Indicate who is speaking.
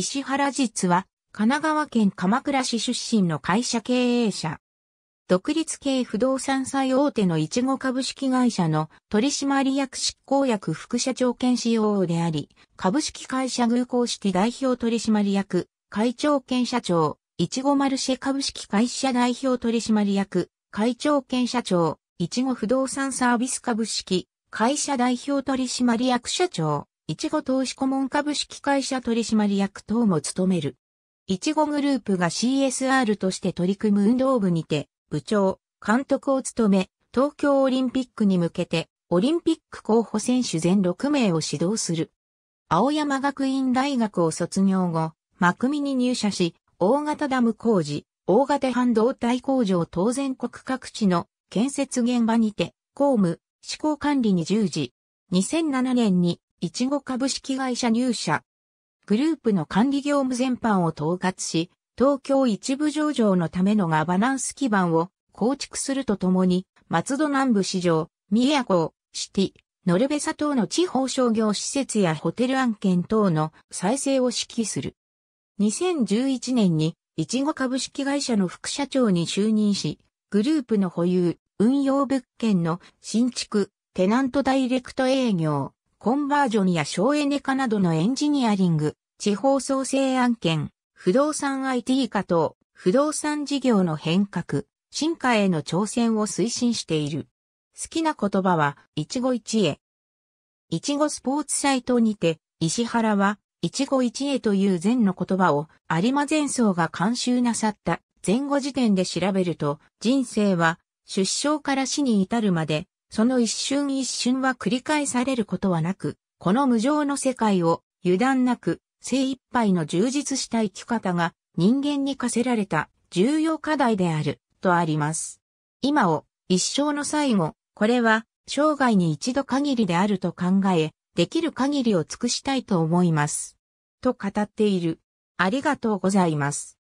Speaker 1: 石原実は、神奈川県鎌倉市出身の会社経営者。独立系不動産最大手のいちご株式会社の取締役執行役副社長兼 COO であり、株式会社ー公式代表取締役、会長兼社長、いちごマルシェ株式会社代表取締役、会長兼社長、いちご不動産サービス株式会社代表取締役社長。いちご投資顧問株式会社取締役等も務める。いちごグループが CSR として取り組む運動部にて、部長、監督を務め、東京オリンピックに向けて、オリンピック候補選手全6名を指導する。青山学院大学を卒業後、マクミに入社し、大型ダム工事、大型半導体工場当然国各地の建設現場にて、公務、施行管理に従事。2007年にいちご株式会社入社。グループの管理業務全般を統括し、東京一部上場のためのガバナンス基盤を構築するとともに、松戸南部市場、宮古、シティ、ノルベサ等の地方商業施設やホテル案件等の再生を指揮する。2011年に、いちご株式会社の副社長に就任し、グループの保有、運用物件の新築、テナントダイレクト営業、コンバージョンや省エネ化などのエンジニアリング、地方創生案件、不動産 IT 化等、不動産事業の変革、進化への挑戦を推進している。好きな言葉は、一期一会。一期スポーツサイトにて、石原は、一期一会という禅の言葉を、有馬禅僧が監修なさった、前後時点で調べると、人生は、出生から死に至るまで、その一瞬一瞬は繰り返されることはなく、この無常の世界を油断なく精一杯の充実した生き方が人間に課せられた重要課題であるとあります。今を一生の最後、これは生涯に一度限りであると考え、できる限りを尽くしたいと思います。と語っている。ありがとうございます。